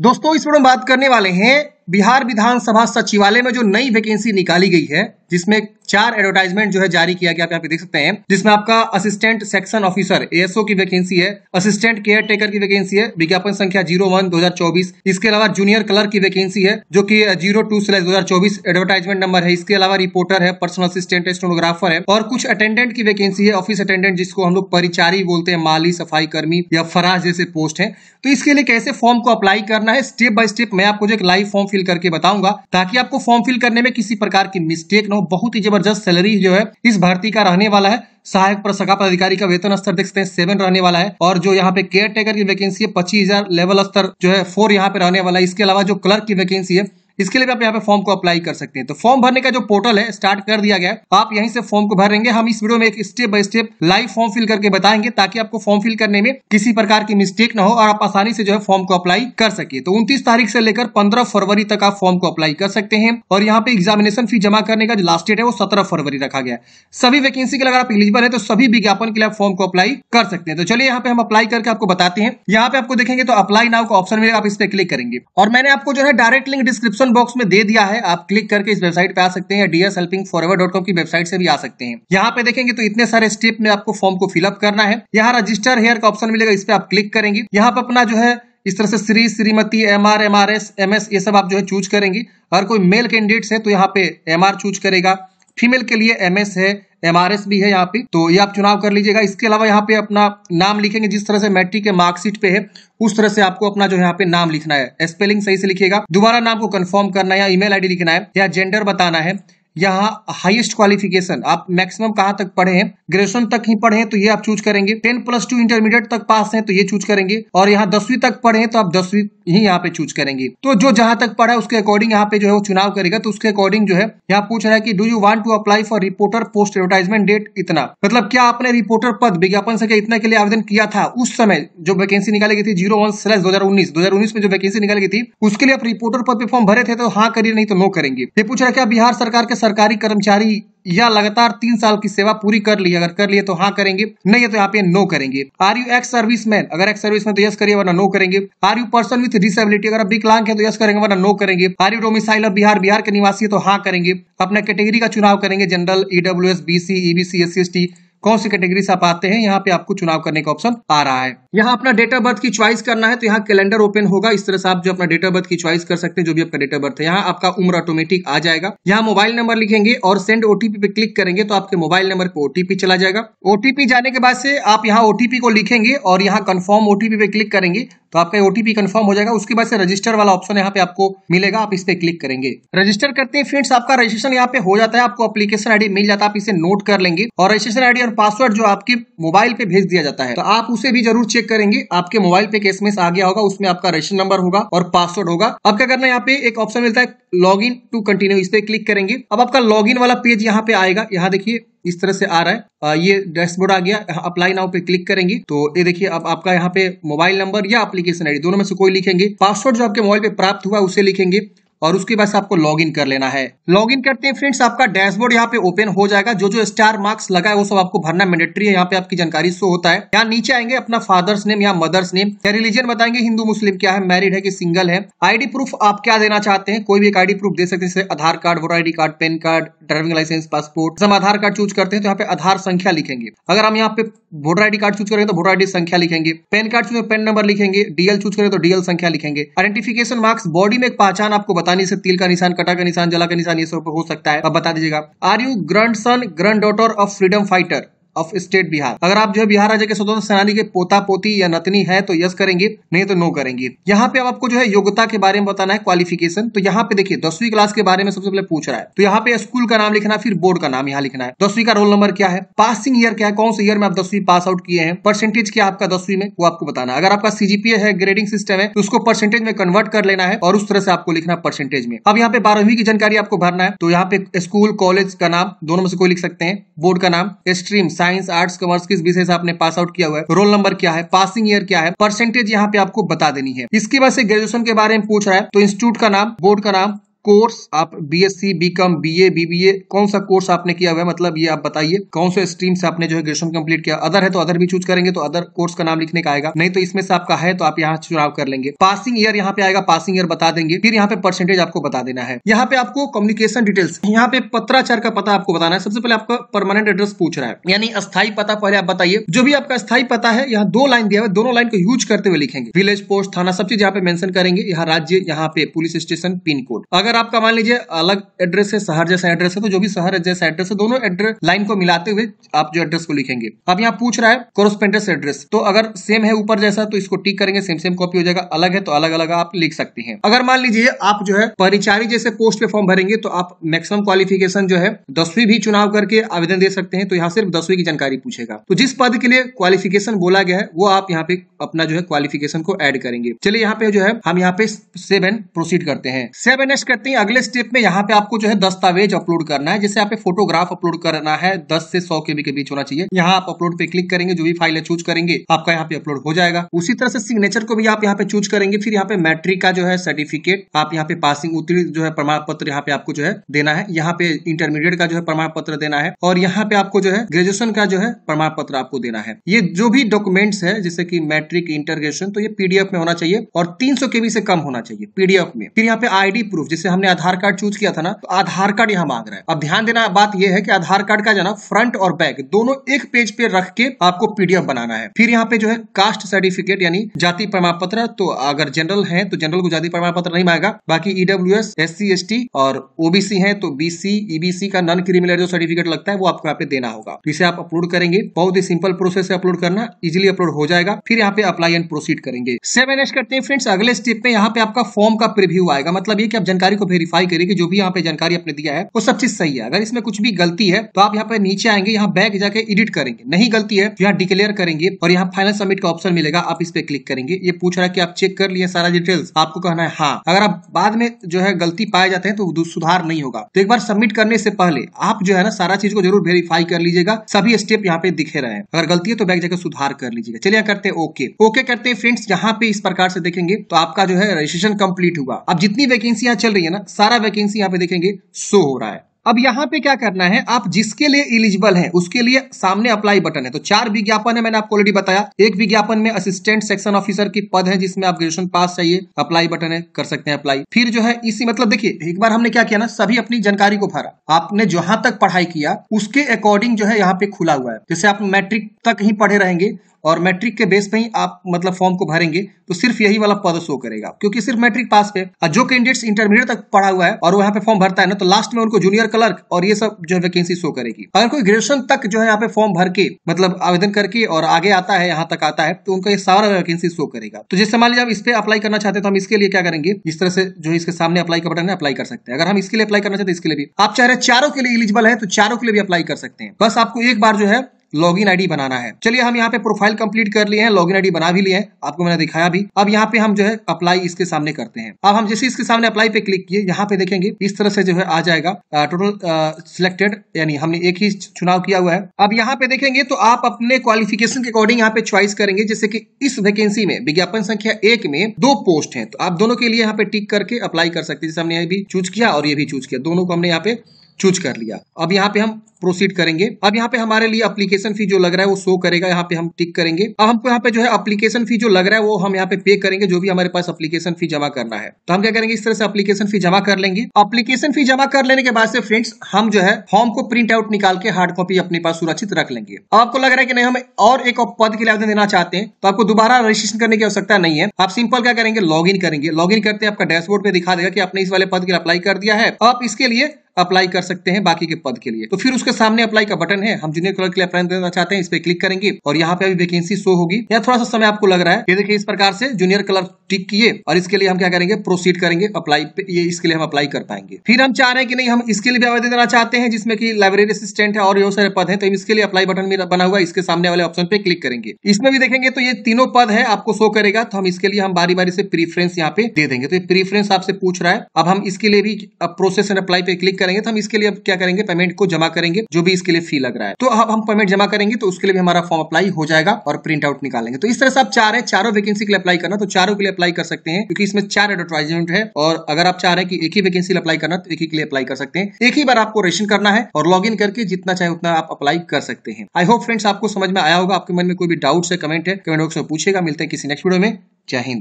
दोस्तों इस वीडियो में बात करने वाले हैं बिहार विधानसभा सचिवालय में जो नई वैकेंसी निकाली गई है जिसमें चार एडवर्टाइजमेंट जो है जारी किया गया आप देख सकते हैं जिसमें आपका असिस्टेंट सेक्शन ऑफिसर एएसओ की वैकेंसी है असिस्टेंट केयर टेकर की वैकेंसी है विज्ञापन संख्या जीरो वन दो हजार चौबीस इसके अलावा जूनियर क्लर्क की वैकेंसी है जो की जीरो टू स्लैश दो हजार चौबीस एडवर्टाइजमेंट नंबर है इसके अलावा रिपोर्टर है पर्सनल असिस्टेंट स्टोनोग्राफर है और कुछ अटेंडेंट की वैकेंसी है ऑफिस अटेंडेंट जिसको हम लोग परिचारी बोलते हैं माली सफाई कर्मी या फराज जैसे पोस्ट है तो इसके लिए कैसे फॉर्म को अप्लाई करना है स्टेप बाय स्टेप मैं आपको जो एक लाइव फॉर्म फिल करके बताऊंगा ताकि आपको फॉर्म फिल करने में किसी प्रकार की मिस्टेक न हो बहुत ही जबरदस्त सैलरी जो है इस भर्ती का रहने वाला है सहायक प्रशाखा पदाधिकारी का वेतन स्तर देख सकते हैं सेवन रहने वाला है और जो यहाँ पे केयर टेकर की वैकेंसी है पच्चीस हजार लेवल स्तर जो है फोर यहाँ पे रहने वाला है इसके अलावा जो क्लर्क की वैकेंसी है इसके लिए भी आप यहाँ पे फॉर्म को अप्लाई कर सकते हैं तो फॉर्म भरने का जो पोर्टल है स्टार्ट कर दिया गया आप यहीं से फॉर्म को भरेंगे हम इस वीडियो में एक step by step live form fill करके बताएंगे ताकि आपको फॉर्म फिल करने में किसी प्रकार की मिस्टेक ना हो और आप आसानी से जो है फॉर्म को अप्लाई कर सके तो उन्तीस तारीख से लेकर पंद्रह फरवरी तक आप फॉर्म को अप्लाई कर सकते हैं और यहाँ पे एग्जामिनेशन फी जमा करने का जो लास्ट डेट है वो सत्रह फरवरी रखा गया सभी वैकेंसी के लिए अगर आप एलिजिबल है तो सभी विज्ञापन के लिए आप फॉर्म को अप्लाई कर सकते हैं तो चलिए यहाँ पे हम अप्लाई करके आपको बताते हैं यहाँ पे आपको देखेंगे तो अप्लाई नाउ का ऑप्शन मिलेगा आप इस पर क्लिक करेंगे और मैंने आपको जो है direct link description description box में दे दिया है आप क्लिक करके इस वेबसाइट पे आ सकते हैं DS helping forever dot com की वेबसाइट से भी आ सकते हैं यहाँ पे देखेंगे तो इतने सारे स्टेप में आपको फॉर्म को फिलअप करना है यहाँ रजिस्टर हेयर का ऑप्शन मिलेगा इस पर आप क्लिक करेंगे यहाँ पर अपना जो है इस तरह से Shri Shrimati M R M R S M S ये सब आप जो है चूज करेंगी अगर कोई मेल कैंडिडेट्स है तो यहाँ पे एम आर चूज करेगा फीमेल के लिए एम एस है एस भी है यहाँ पे तो ये आप चुनाव कर लीजिएगा इसके अलावा यहाँ पे अपना नाम लिखेंगे जिस तरह से मैट्रिक के मार्कशीट पे है उस तरह से आपको अपना जो यहाँ पे नाम लिखना है स्पेलिंग सही से लिखिएगा दोबारा नाम को कंफर्म करना है या ईमेल आईडी लिखना है या जेंडर बताना है यहाँ हाईएस्ट क्वालिफिकेशन आप मैक्सिमम कहाँ तक पढ़े हैं ग्रेजुएशन तक ही पढ़े हैं तो ये आप चूज करेंगे टेन प्लस टू इंटरमीडिएट तक पास हैं तो ये चूज करेंगे और यहाँ दसवीं तक पढ़े हैं तो आप दसवीं ही यहाँ पे चूज करेंगे तो जो जहां तक पढ़ा है उसके अकॉर्डिंग यहाँ पे जो है वो चुनाव करेगा तो उसके अकॉर्डिंग जो है यहाँ पूछ रहा है की do you want to apply for reporter post advertisement date इतना मतलब क्या आपने रिपोर्टर पद विज्ञापन से इतना के लिए आवेदन किया था उस समय जो वैकेंसी निकाली गई थी जीरो वन स्लैस दो हजार उन्नीस दो हजार उन्नीस में जो वैकेंसी निकाली गई थी उसके लिए आप रिपोर्टर पद पे फॉर्म भरे थे तो हाँ करिए नहीं तो नो करेंगे ये पूछ रहा है क्या बिहार सरकार के सरकारी कर्मचारी या लगातार तीन साल की सेवा पूरी कर ली अगर कर लिए तो हाँ करेंगे नहीं तो यहाँ पे नो करेंगे are you ex serviceman अगर एक्स सर्विस मैन तो यस करिए वरना नो करेंगे are you person with disability अगर विकलांग है तो यस करेंगे वरना नो करेंगे are you domicile of Bihar Bihar के निवासी है तो हाँ करेंगे अपने कैटेगरी का चुनाव करेंगे general EWS B C EBC S C S T कौन सी कैटेगरी से आप आते हैं यहाँ पे आपको चुनाव करने का ऑप्शन आ रहा है यहाँ अपना डेट ऑफ बर्थ की चॉइस करना है तो यहाँ कैलेंडर ओपन होगा इस तरह से आप जो अपना डेट ऑफ बर्थ की चॉइस कर सकते हैं जो भी आपका डेट ऑफ बर्थ है यहाँ आपका उम्र ऑटोमेटिक आ जाएगा यहाँ मोबाइल नंबर लिखेंगे और सेंड ओटीपी पे क्लिक करेंगे तो आपके मोबाइल नंबर पर ओटीपी चला जाएगा ओटीपी जाने के बाद से आप यहाँ ओटीपी को लिखेंगे और यहाँ कन्फर्म ओटीपी पे क्लिक करेंगे तो आपका ओटीपी कन्फर्म हो जाएगा उसके बाद से रजिस्टर वाला ऑप्शन यहाँ पे आपको मिलेगा आप इस पे क्लिक करेंगे रजिस्टर करते हैं फ्रेंड्स आपका रजिस्ट्रेशन यहाँ पे हो जाता है आपको एप्लीकेशन आईडी मिल जाता है आप इसे नोट कर लेंगे और रजिस्ट्रेशन आईडी और पासवर्ड जो आपके मोबाइल पे भेज दिया जाता है तो आप उसे भी जरूर चेक चेक करेंगे आपके मोबाइल पे केस में आ गया होगा उसमें आपका रेशन नंबर होगा और पासवर्ड होगा अब क्या करना है यहाँ पे एक ऑप्शन मिलता है लॉग इन टू कंटिन्यू इस पे क्लिक करेंगे अब आपका लॉग इन वाला पेज यहाँ पे आएगा यहाँ देखिए इस तरह से आ रहा है आ, ये डैशबोर्ड आ गया अप्लाई नाउ पे क्लिक करेंगे तो ये देखिए अब आपका यहाँ पे मोबाइल नंबर या एप्लीकेशन आईडी दोनों में से कोई लिखेंगे पासवर्ड जो आपके मोबाइल पे प्राप्त हुआ उसे लिखेंगे और उसके बाद आपको लॉग इन कर लेना है लॉग इन करते हैं फ्रेंड्स आपका डैशबोर्ड यहाँ पे ओपन हो जाएगा जो जो स्टार मार्क्स लगा है वो सब आपको भरना मैंडेटरी है यहाँ पे आपकी जानकारी शो होता है यहाँ नीचे आएंगे अपना फादर्स नेम या मदर्स नेम या रिलीजन बताएंगे हिंदू मुस्लिम क्या है मैरिड है कि सिंगल है आईडी प्रूफ आप क्या देना चाहते हैं कोई भी एक आईडी प्रूफ दे सकते हैं जैसे Aadhaar card voter I card pan card driving licence passport हम आधार कार्ड चूज करते हैं तो यहाँ पे आधार संख्या लिखेंगे अगर हम यहाँ पे वोटर आईडी कार्ड चूज करेंगे तो वोटर आईडी संख्या लिखेंगे PAN card choose PAN number लिखेंगे डीएल चूज करें तो डीएल संख्या लिखेंगे आइडेंटिफिकेशन मार्क्स बॉडी में एक पहचान आपको बतानी से तिल का निशान कटा का निशान जला का निशान ये सब हो सकता है आप बता दीजिएगा are you grandson granddaughter of freedom fighter of state Bihar अगर आप जो है बिहार राज्य के स्वतंत्र सेनानी के पोता पोती या नतनी है तो यस करेंगे नहीं तो नो करेंगे यहाँ पे अब आपको जो है योग्यता के बारे में बताना है क्वालिफिकेशन तो यहाँ पे देखिए दसवीं क्लास के बारे में सबसे पहले पूछ रहा है तो यहाँ पे स्कूल का नाम लिखना फिर बोर्ड का नाम यहाँ लिखना है दसवीं का रोल नंबर क्या है पासिंग ईयर क्या है कौन से ईयर में आप दसवीं पास आउट किए हैं परसेंटेज क्या आपका दसवीं में वो आपको बताना अगर आपका सीजीपीए है ग्रेडिंग सिस्टम है तो उसको परसेंटेज में कन्वर्ट कर लेना है और उस तरह से आपको लिखना परसेंटेज में अब यहाँ पे बारहवीं की जानकारी आपको भरना है तो यहाँ पे स्कूल कॉलेज का नाम दोनों में से कोई लिख सकते हैं बोर्ड का नाम स्ट्रीम साइंस आर्ट्स कॉमर्स किस विषय से आपने पास आउट किया हुआ है रोल नंबर क्या है पासिंग ईयर क्या है परसेंटेज यहाँ पे आपको बता देनी है इसके बाद से ग्रेजुएशन के बारे में पूछ रहा है तो इंस्टीट्यूट का नाम बोर्ड का नाम कोर्स आप बीएससी बीकॉम बीए बीबीए कौन सा कोर्स आपने किया हुआ है मतलब ये आप बताइए कौन से स्ट्रीम से आपने जो है ग्रेजुएशन कंप्लीट किया अदर है तो अदर भी चूज करेंगे तो अदर कोर्स का नाम लिखने का आएगा नहीं तो इसमें से आपका है तो आप यहाँ चुनाव कर लेंगे पासिंग ईयर यहाँ पे आएगा पासिंग ईयर बता देंगे फिर यहाँ पे परसेंटेज आपको बता देना है यहाँ पे आपको कम्युनिकेशन डिटेल्स यहाँ पे पत्राचार का पता आपको बताना है सबसे पहले आपका परमानेंट एड्रेस पूछ रहा है यानी स्थायी पता पहले आप बताइए जो भी आपका स्थायी पता है यहाँ दो लाइन दिया हुआ है दोनों लाइन को यूज करते हुए लिखेंगे विलेज पोस्ट थाना सब चीज यहाँ पे मेंशन करेंगे यहाँ राज्य यहाँ पे पुलिस स्टेशन पिन कोड अगर अगर आपका मान लीजिए अलग एड्रेस है शहर जैसा एड्रेस है तो जो भी शहर जैसा एड्रेस है दोनों एड्रेस लाइन को मिलाते हुए आप जो एड्रेस को लिखेंगे अब यहाँ पूछ रहा है कोरोस्पेंडेंस एड्रेस तो अगर सेम है ऊपर जैसा तो इसको टिक करेंगे सेम सेम कॉपी हो जाएगा अलग है तो अलग अलग आप लिख सकते हैं अगर मान लीजिए आप जो है परिचारी जैसे पोस्ट पे फॉर्म भरेंगे तो आप मैक्सिमम क्वालिफिकेशन जो है दसवीं भी चुनाव करके आवेदन दे सकते हैं तो यहाँ सिर्फ दसवीं की जानकारी पूछेगा तो जिस पद के लिए क्वालिफिकेशन बोला गया है वो आप यहाँ पे अपना जो है क्वालिफिकेशन को एड करेंगे चलिए यहाँ पे जो है हम यहाँ पे सेवन प्रोसीड करते हैं सेवन एस करते करते हैं अगले स्टेप में यहाँ पे आपको जो है दस्तावेज अपलोड करना है जैसे आप फोटोग्राफ अपलोड करना है दस से सौ केबी के बीच होना चाहिए यहाँ आप अपलोड पे क्लिक करेंगे जो भी फाइल है चूज करेंगे आपका यहाँ पे अपलोड हो जाएगा उसी तरह से सिग्नेचर को भी आप यहाँ पे चूज करेंगे फिर यहाँ पे मैट्रिक का जो है सर्टिफिकेट आप यहाँ पे पासिंग उत्तीर्ण जो है प्रमाण पत्र यहाँ पे आपको जो है देना है यहाँ पे इंटरमीडिएट का जो है प्रमाण पत्र देना है और यहाँ पे आपको जो है ग्रेजुएशन का जो है प्रमाण पत्र आपको देना है ये जो भी डॉक्यूमेंट्स है जैसे की मैट्रिक इंटरग्रेशन तो ये पीडीएफ में होना चाहिए और तीन सौ केबी से कम होना चाहिए पीडीएफ में फिर यहाँ पे आईडी प्रूफ जैसे हमने आधार कार्ड चूज किया था ना तो आधार कार्ड यहाँ मांग रहा है अब ध्यान देना बात यह है कि आधार कार्ड का जाना फ्रंट और बैक दोनों एक पेज पे रख के आपको पीडीएफ बनाना है फिर यहाँ पे जो है कास्ट सर्टिफिकेट यानी जाति प्रमाण पत्र तो अगर जनरल है तो जनरल को जाति प्रमाण पत्र नहीं मांगा बाकी EW S S C S T और ओबीसी है तो बीसी ईबीसी e का नॉन क्रिमिनल जो सर्टिफिकेट लगता है वो आपको यहाँ पे देना होगा तो इसे आप अपलोड करेंगे बहुत ही सिंपल प्रोसेस है अपलोड करना इजिली अपलोड हो जाएगा फिर यहाँ पे अप्लाई एंड प्रोसीड करेंगे सेवन एस करते हैं फ्रेंड्स अगले स्टेप में यहाँ पे आपका फॉर्म का प्रिव्यू आएगा मतलब ये कि आप जानकारी को वेरीफाई करिए कि जो भी यहाँ पे जानकारी आपने दिया है वो सब चीज सही है अगर इसमें कुछ भी गलती है तो आप यहाँ पे नीचे आएंगे यहाँ बैग जाके एडिट करेंगे नहीं गलती है तो यहाँ डिक्लेयर करेंगे और यहाँ फाइनल सबमिट का ऑप्शन मिलेगा आप इस पे क्लिक करेंगे ये पूछ रहा है की आप चेक कर लिए सारा डिटेल्स आपको कहना है हाँ अगर आप बाद में जो है गलती पाए जाते हैं तो सुधार नहीं होगा तो एक बार सबमिट करने से पहले आप जो है ना सारा चीज को जरूर वेरीफाई कर लीजिएगा सभी स्टेप यहाँ पे दिखे रहे हैं अगर गलती है तो बैग जाकर सुधार कर लीजिएगा चलिए करते हैं ओके ओके करते हैं फ्रेंड्स यहाँ पे इस प्रकार से देखेंगे तो आपका जो है रजिस्ट्रेशन कंप्लीट हुआ अब जितनी वैकेंसी यहाँ चल रही है है ना सारा वैकेंसी यहाँ पे देखेंगे शो हो रहा है अब यहाँ पे क्या करना है आप जिसके लिए इलिजिबल हैं उसके लिए सामने अप्लाई बटन है तो चार विज्ञापन है मैंने आपको ऑलरेडी बताया एक विज्ञापन में असिस्टेंट सेक्शन ऑफिसर की पद है जिसमें आप ग्रेजुएशन पास चाहिए अप्लाई बटन है कर सकते हैं अप्लाई फिर जो है इसी मतलब देखिए एक बार हमने क्या किया ना सभी अपनी जानकारी को भरा आपने जहां तक पढ़ाई किया उसके अकॉर्डिंग जो है यहाँ पे खुला हुआ है जैसे आप मैट्रिक तक ही पढ़े रहेंगे और मैट्रिक के बेस पे ही आप मतलब फॉर्म को भरेंगे तो सिर्फ यही वाला पद शो करेगा क्योंकि सिर्फ मैट्रिक पास पे जो कैंडिडेट्स इंटरमीडिएट तक पढ़ा हुआ है और वहाँ पे फॉर्म भरता है ना तो लास्ट में उनको जूनियर क्लर्क और ये सब जो है वैकेंसी शो करेगी अगर कोई ग्रेजुएशन तक जो है यहाँ पे फॉर्म भर के मतलब आवेदन करके और आगे आता है यहाँ तक आता है तो उनका ये सारा वैकेंसी शो करेगा तो जैसे मान लीजिए आप इस पे अप्लाई करना चाहते हैं तो हम इसके लिए क्या करेंगे जिस तरह से जो इसके सामने अप्लाई का बटन है अप्लाई कर सकते हैं अगर हम इसके लिए अप्लाई करना चाहते हैं तो इसके लिए भी आप चाह रहे चारों के लिए इलिजिबल है तो चारों के लिए भी अप्लाई कर सकते हैं बस आपको एक बार जो है लॉग इन बनाना है चलिए हम यहाँ पे प्रोफाइल कंप्लीट कर लिए हैं लॉग इन बना भी लिए हैं आपको मैंने दिखाया भी अब यहाँ पे हम जो है अप्लाई इसके सामने करते हैं अब हम जैसे इसके सामने अप्लाई पे क्लिक किए यहाँ पे देखेंगे इस तरह से जो है आ जाएगा टोटल सिलेक्टेड यानी हमने एक ही चुनाव किया हुआ है अब यहाँ पे देखेंगे तो आप अपने क्वालिफिकेशन के अकॉर्डिंग यहाँ पे चॉइस करेंगे जैसे की इस वैकेंसी में विज्ञापन संख्या एक में दो पोस्ट है तो आप दोनों के लिए यहाँ पे टिक करके अप्लाई कर सकते हैं जैसे हमने ये भी चूज किया और ये भी चूज किया दोनों को हमने यहाँ पे चूज कर लिया अब यहाँ पे हम प्रोसीड करेंगे अब यहाँ पे हमारे लिए अप्लीकेशन फी जो लग रहा है वो शो करेगा यहाँ पे हम टिक करेंगे अब हमको यहाँ पे जो है अप्लीकेशन फी जो लग रहा है वो हम यहाँ पे पे करेंगे जो भी हमारे पास अप्लीकेशन फी जमा करना है तो हम क्या करेंगे इस तरह से अप्लीकेशन फी जमा कर लेंगे अप्लीकेशन फी जमा कर लेने के बाद से फ्रेंड्स हम जो है फॉर्म को प्रिंट आउट निकाल के हार्ड कॉपी अपने पास सुरक्षित रख लेंगे आपको लग रहा है कि नहीं हम और एक पद के लिए आवेदन देना चाहते हैं तो आपको दोबारा रजिस्ट्रेशन करने की आवश्यकता नहीं है आप सिंपल क्या करेंगे लॉग करेंगे लॉग करते हैं आपका डैशबोर्ड पर दिखा देगा कि आपने इस वाले पद के लिए अप्लाई कर दिया है आप इसके लिए अप्लाई कर सकते हैं बाकी के पद के लिए तो फिर उसके आपके सामने अप्लाई का बटन है हम जूनियर क्लर्क के लिए अप्लाई देना चाहते हैं इस पर क्लिक करेंगे और यहाँ पे अभी वैकेंसी शो होगी या थोड़ा सा समय आपको लग रहा है ये देखिए इस प्रकार से जूनियर क्लर्क टिक किए और इसके लिए हम क्या करेंगे प्रोसीड करेंगे अप्लाई ये इसके लिए हम अप्लाई कर पाएंगे फिर हम चाह रहे हैं कि नहीं हम इसके लिए भी आवेदन देना चाहते हैं जिसमें की लाइब्रेरी असिस्टेंट है और बहुत सारे पद है तो इसके लिए अप्लाई बटन बना हुआ इसके सामने वाले ऑप्शन पे क्लिक करेंगे इसमें भी देखेंगे तो ये तीनों पद है आपको शो करेगा तो हम इसके लिए हम बारी बारी से प्रीफरेंस यहाँ पे दे देंगे तो ये प्रीफरेंस आपसे पूछ रहा है अब हम इसके लिए भी प्रोसेस एंड अप्लाई पे क्लिक करेंगे तो हम इसके लिए क्या करेंगे पेमेंट को जमा करेंगे लिए जो भी इसके लिए फी लग रहा है तो अब हम पेमेंट जमा करेंगे तो उसके लिए भी हमारा फॉर्म अप्लाई हो जाएगा और प्रिंट आउट निकालेंगे तो इस तरह से आप चाह रहे हैं चारों वैकेंसी के लिए अप्लाई करना तो चारों के लिए अप्लाई कर सकते हैं क्योंकि इसमें चार एडवर्टाइजमेंट है और अगर आप चाह रहे हैं कि एक ही वैकेंसी अप्लाई करना तो एक ही के लिए अप्लाई कर सकते हैं एक ही बार आपको रेशन करना है और लॉग करके जितना चाहे उतना आप अप्लाई कर सकते हैं आई होप फ्रेंड्स आपको समझ में आया होगा आपके मन में कोई भी डाउट है कमेंट है कमेंट बॉक्स में पूछेगा मिलते हैं किसी नेक्स्ट वीडियो में जय हिंद